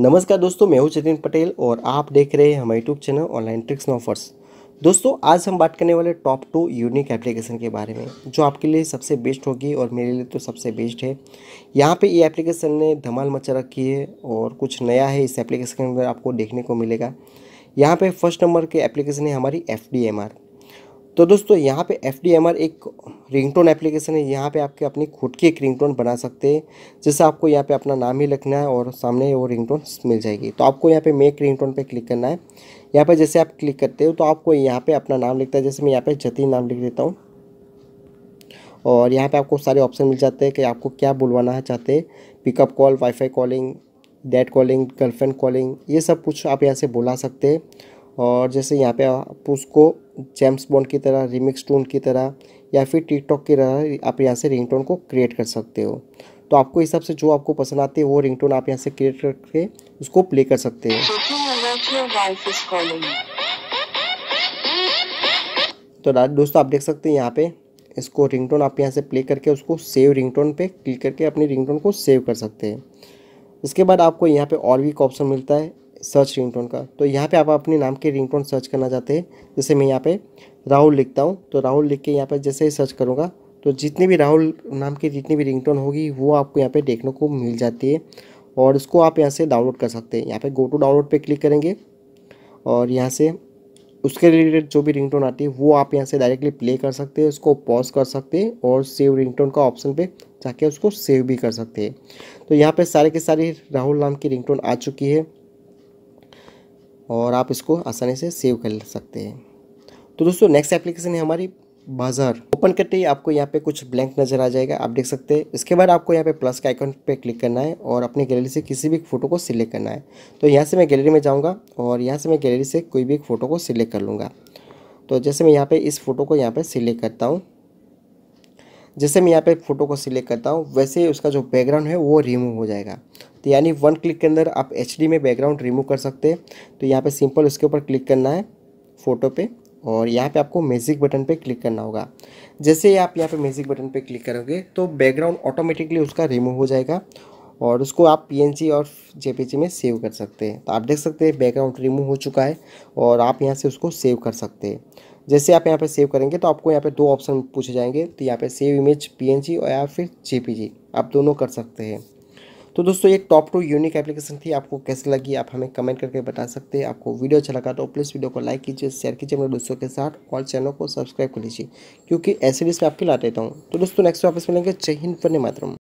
नमस्कार दोस्तों मैं हूं जतिन पटेल और आप देख रहे हैं हमारे YouTube channel online tricks and offers दोस्तों आज हम बात करने वाले टॉप टू यूनिक एप्लीकेशन के बारे में जो आपके लिए सबसे बेस्ट होगी और मेरे लिए तो सबसे बेस्ट है यहाँ पे ये एप्लीकेशन ने धमाल मचा रखी है और कुछ नया है इस एप्लीकेशन के अंदर आपको देखने को मिलेगा यहाँ पर फर्स्ट नंबर के एप्लीकेशन है हमारी एफ तो दोस्तों यहाँ पे एफ एक रिंगटोन एप्लीकेशन है यहाँ पे आपके अपनी खुद की एक रिंगटोन बना सकते हैं जैसे आपको यहाँ पे अपना नाम ही लिखना है और सामने वो रिंगटोन मिल जाएगी तो आपको यहाँ पे मेक रिंगटोन पे क्लिक करना है यहाँ पे जैसे आप क्लिक करते हो तो आपको यहाँ पे अपना नाम लिखता है जैसे मैं यहाँ पर जतीन नाम लिख देता हूँ और यहाँ पर आपको सारे ऑप्शन मिल जाते हैं कि आपको क्या बुलवाना चाहते हैं pickup call WiFi calling dad calling girlfriend calling ये सब कुछ आप यहाँ से बुला सकते हैं और जैसे यहाँ पे आप उसको जेम्स बॉन्ड की तरह रिमिक्स टून की तरह या फिर टिकटॉक की तरह आप यहाँ से रिंगटोन को क्रिएट कर सकते हो तो आपको हिसाब से जो आपको पसंद आती है वो रिंगटोन आप यहाँ से क्रिएट करके उसको प्ले कर सकते हो तो दोस्तों आप देख सकते हैं यहाँ पे इसको रिंगटोन आप यहाँ से प्ले करके उसको सेव रिंगटोन पे क्लिक करके अपनी रिंगटोन को सेव कर सकते हैं इसके बाद आपको यहाँ पे और भी एक ऑप्शन मिलता है सर्च रिंगटोन का तो यहाँ पे आप अपने नाम के रिंगटोन सर्च करना चाहते हैं जैसे मैं यहाँ पे राहुल लिखता हूँ तो राहुल लिख के यहाँ पे जैसे ही सर्च करूँगा तो जितने भी राहुल नाम की जितनी भी रिंगटोन होगी वो आपको यहाँ पे देखने को मिल जाती है और इसको आप यहाँ से डाउनलोड कर सकते हैं यहाँ पर गो टू डाउनलोड पर क्लिक करेंगे और यहाँ से उसके रिलेटेड जो भी रिंग आती है वो आप यहाँ से डायरेक्टली प्ले कर सकते हैं उसको पॉज कर सकते हैं और सेव रिंग का ऑप्शन पर जाके उसको सेव भी कर सकते हैं तो यहाँ पे सारे के सारे राहुल नाम की रिंगटोन आ चुकी है और आप इसको आसानी से सेव कर सकते हैं तो दोस्तों नेक्स्ट एप्लीकेशन है हमारी बाजार ओपन करते ही आपको यहाँ पे कुछ ब्लैंक नज़र आ जाएगा आप देख सकते हैं इसके बाद आपको यहाँ पे प्लस के आइकन पे क्लिक करना है और अपनी गैलरी से किसी भी फ़ोटो को सिलेक्ट करना है तो यहाँ से मैं गैलरी में जाऊँगा और यहाँ से मैं गैलरी से कोई भी एक फ़ोटो को सिलेक्ट कर लूँगा तो जैसे मैं यहाँ पर इस फ़ोटो को यहाँ पर सिलेक्ट करता हूँ जैसे मैं यहाँ पर फ़ोटो को सिलेक्ट करता हूँ वैसे उसका जो बैकग्राउंड है वो रिमूव हो जाएगा तो यानी वन क्लिक के अंदर आप एच में बैकग्राउंड रिमूव कर सकते हैं तो यहाँ पर सिंपल उसके ऊपर क्लिक करना है फ़ोटो पे और यहाँ पे आपको म्यूज़िक बटन पे क्लिक करना होगा जैसे ही आप यहाँ पे म्यूज़िक बटन पे क्लिक करोगे तो बैकग्राउंड ऑटोमेटिकली उसका रिमूव हो जाएगा और उसको आप पी और जे में सेव कर सकते हैं तो आप देख सकते हैं बैकग्राउंड रिमूव हो चुका है और आप यहाँ से उसको सेव कर सकते हैं जैसे आप यहाँ पे सेव करेंगे तो आपको यहाँ पर दो ऑप्शन पूछे जाएंगे तो यहाँ पर सेव इमेज पी और या फिर जे आप दोनों कर सकते हैं तो दोस्तों ये टॉप टू यूनिक एप्लीकेशन थी आपको कैसे लगी आप हमें कमेंट करके बता सकते हैं आपको वीडियो अच्छा लगा तो प्लीज़ वीडियो को लाइक कीजिए शेयर कीजिए मेरे दोस्तों के साथ और चैनल को सब्सक्राइब कर लीजिए क्योंकि ऐसे भी इसमें आपके लाते रहता हूँ तो दोस्तों नेक्स्ट वापस मिलेंगे जय हिंद वंदे मातरम